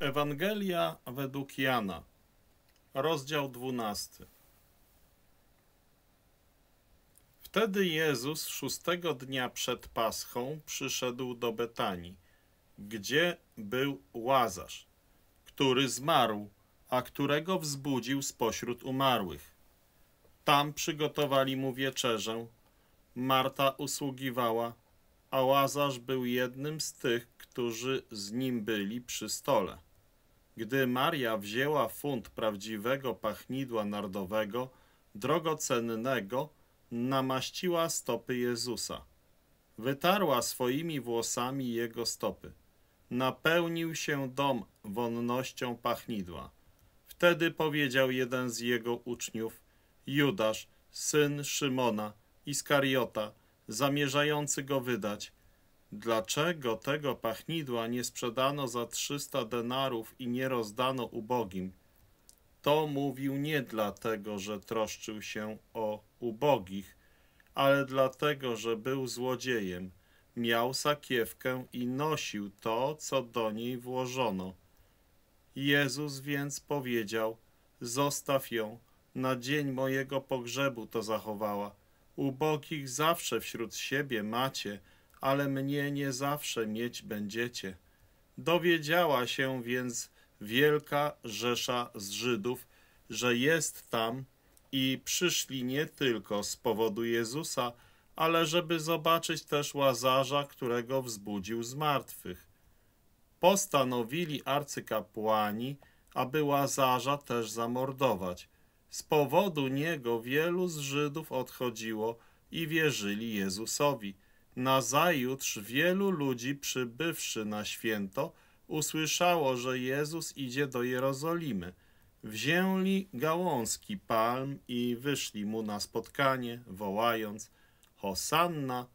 Ewangelia według Jana, rozdział 12. Wtedy Jezus szóstego dnia przed Paschą przyszedł do Betanii, gdzie był Łazarz, który zmarł, a którego wzbudził spośród umarłych. Tam przygotowali mu wieczerzę. Marta usługiwała, a Łazarz był jednym z tych, którzy z nim byli przy stole. Gdy Maria wzięła funt prawdziwego pachnidła nardowego, drogocennego, namaściła stopy Jezusa. Wytarła swoimi włosami jego stopy. Napełnił się dom wonnością pachnidła. Wtedy powiedział jeden z jego uczniów, Judasz, syn Szymona, Iskariota, zamierzający go wydać, Dlaczego tego pachnidła nie sprzedano za 300 denarów i nie rozdano ubogim? To mówił nie dlatego, że troszczył się o ubogich, ale dlatego, że był złodziejem. Miał sakiewkę i nosił to, co do niej włożono. Jezus więc powiedział, zostaw ją, na dzień mojego pogrzebu to zachowała. Ubogich zawsze wśród siebie macie, ale mnie nie zawsze mieć będziecie. Dowiedziała się więc wielka rzesza z Żydów, że jest tam i przyszli nie tylko z powodu Jezusa, ale żeby zobaczyć też Łazarza, którego wzbudził z martwych. Postanowili arcykapłani, aby Łazarza też zamordować. Z powodu niego wielu z Żydów odchodziło i wierzyli Jezusowi – Nazajutrz wielu ludzi przybywszy na święto usłyszało, że Jezus idzie do Jerozolimy. Wzięli gałązki palm i wyszli mu na spotkanie, wołając Hosanna,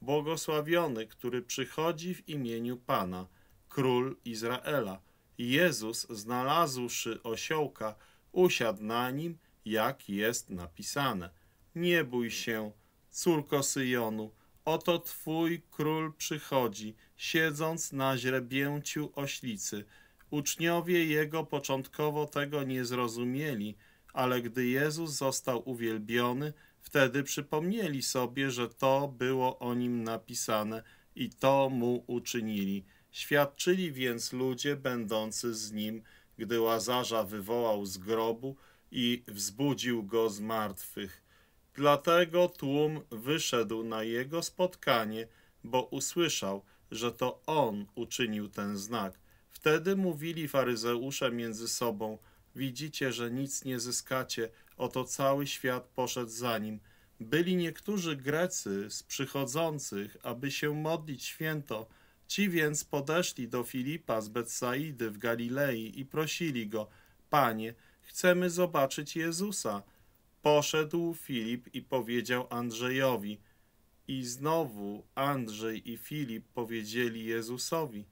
błogosławiony, który przychodzi w imieniu Pana, Król Izraela. Jezus, znalazłszy osiołka, usiadł na nim, jak jest napisane. Nie bój się, córko Syjonu, Oto Twój król przychodzi, siedząc na źrebięciu oślicy. Uczniowie jego początkowo tego nie zrozumieli, ale gdy Jezus został uwielbiony, wtedy przypomnieli sobie, że to było o nim napisane i to mu uczynili. Świadczyli więc ludzie będący z nim, gdy Łazarza wywołał z grobu i wzbudził go z martwych. Dlatego tłum wyszedł na jego spotkanie, bo usłyszał, że to on uczynił ten znak. Wtedy mówili faryzeusze między sobą: Widzicie, że nic nie zyskacie, oto cały świat poszedł za nim. Byli niektórzy Grecy z przychodzących, aby się modlić święto. Ci więc podeszli do Filipa z Betsaidy w Galilei i prosili go: Panie, chcemy zobaczyć Jezusa. Poszedł Filip i powiedział Andrzejowi. I znowu Andrzej i Filip powiedzieli Jezusowi.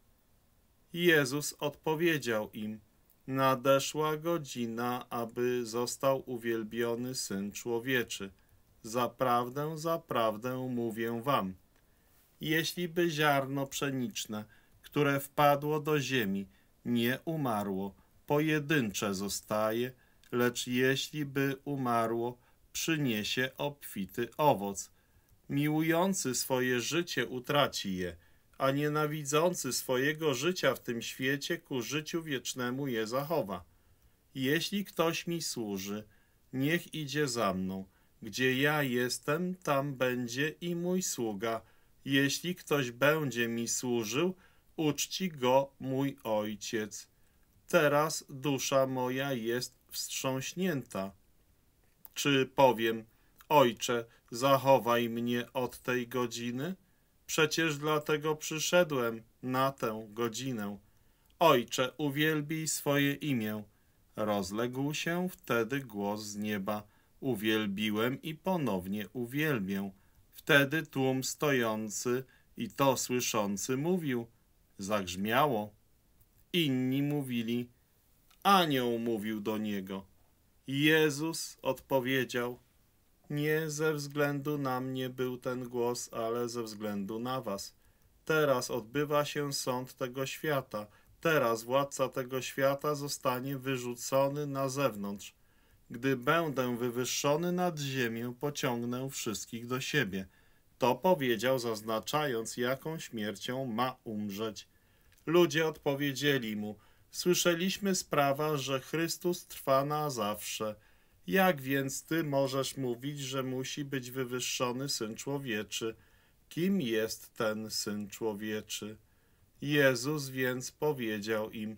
Jezus odpowiedział im: Nadeszła godzina, aby został uwielbiony syn człowieczy. Zaprawdę, zaprawdę mówię wam. Jeśli by ziarno pszeniczne, które wpadło do ziemi, nie umarło, pojedyncze zostaje lecz jeśli by umarło, przyniesie obfity owoc. Miłujący swoje życie utraci je, a nienawidzący swojego życia w tym świecie ku życiu wiecznemu je zachowa. Jeśli ktoś mi służy, niech idzie za mną. Gdzie ja jestem, tam będzie i mój sługa. Jeśli ktoś będzie mi służył, uczci go mój ojciec. Teraz dusza moja jest wstrząśnięta. Czy powiem, Ojcze, zachowaj mnie od tej godziny? Przecież dlatego przyszedłem na tę godzinę. Ojcze, uwielbij swoje imię. Rozległ się wtedy głos z nieba. Uwielbiłem i ponownie uwielbię. Wtedy tłum stojący i to słyszący mówił. Zagrzmiało. Inni mówili, anioł mówił do niego. Jezus odpowiedział, nie ze względu na mnie był ten głos, ale ze względu na was. Teraz odbywa się sąd tego świata. Teraz władca tego świata zostanie wyrzucony na zewnątrz. Gdy będę wywyższony nad ziemię, pociągnę wszystkich do siebie. To powiedział, zaznaczając, jaką śmiercią ma umrzeć. Ludzie odpowiedzieli mu – Słyszeliśmy sprawa, że Chrystus trwa na zawsze. Jak więc ty możesz mówić, że musi być wywyższony Syn Człowieczy? Kim jest ten Syn Człowieczy? Jezus więc powiedział im,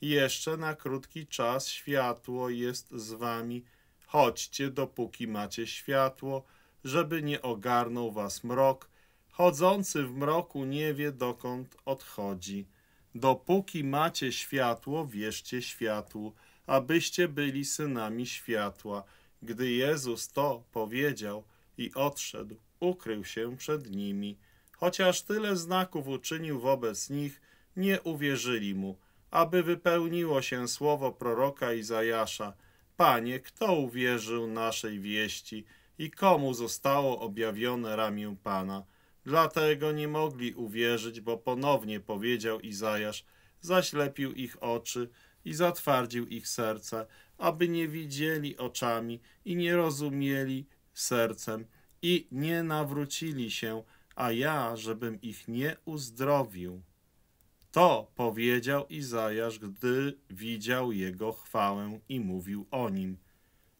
jeszcze na krótki czas światło jest z wami, chodźcie dopóki macie światło, żeby nie ogarnął was mrok, chodzący w mroku nie wie dokąd odchodzi. Dopóki macie światło, wierzcie światłu, abyście byli synami światła. Gdy Jezus to powiedział i odszedł, ukrył się przed nimi. Chociaż tyle znaków uczynił wobec nich, nie uwierzyli mu, aby wypełniło się słowo proroka Izajasza. Panie, kto uwierzył naszej wieści i komu zostało objawione ramię Pana? Dlatego nie mogli uwierzyć, bo ponownie powiedział Izajasz, zaślepił ich oczy i zatwardził ich serce, aby nie widzieli oczami i nie rozumieli sercem i nie nawrócili się, a ja, żebym ich nie uzdrowił. To powiedział Izajasz, gdy widział jego chwałę i mówił o nim.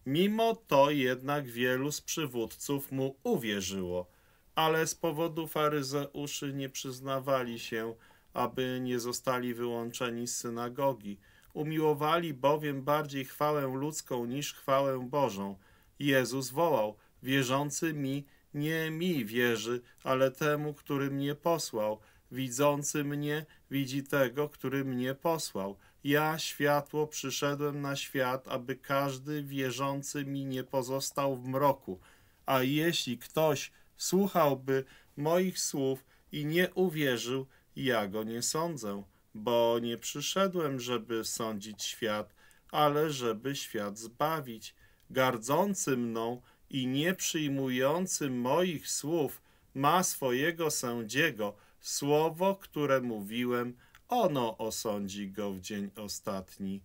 Mimo to jednak wielu z przywódców mu uwierzyło – ale z powodu faryzeuszy nie przyznawali się, aby nie zostali wyłączeni z synagogi. Umiłowali bowiem bardziej chwałę ludzką niż chwałę Bożą. Jezus wołał: Wierzący mi, nie mi wierzy, ale temu, który mnie posłał. Widzący mnie, widzi tego, który mnie posłał. Ja, światło, przyszedłem na świat, aby każdy wierzący mi nie pozostał w mroku. A jeśli ktoś słuchałby moich słów i nie uwierzył, ja go nie sądzę, bo nie przyszedłem, żeby sądzić świat, ale żeby świat zbawić. Gardzący mną i nie przyjmujący moich słów ma swojego sędziego, słowo, które mówiłem, ono osądzi go w dzień ostatni.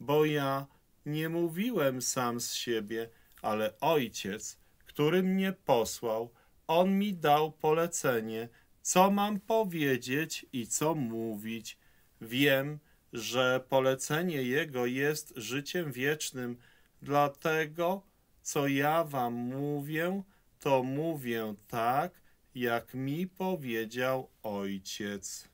Bo ja nie mówiłem sam z siebie, ale Ojciec, który mnie posłał, on mi dał polecenie, co mam powiedzieć i co mówić. Wiem, że polecenie Jego jest życiem wiecznym, dlatego co ja wam mówię, to mówię tak, jak mi powiedział Ojciec.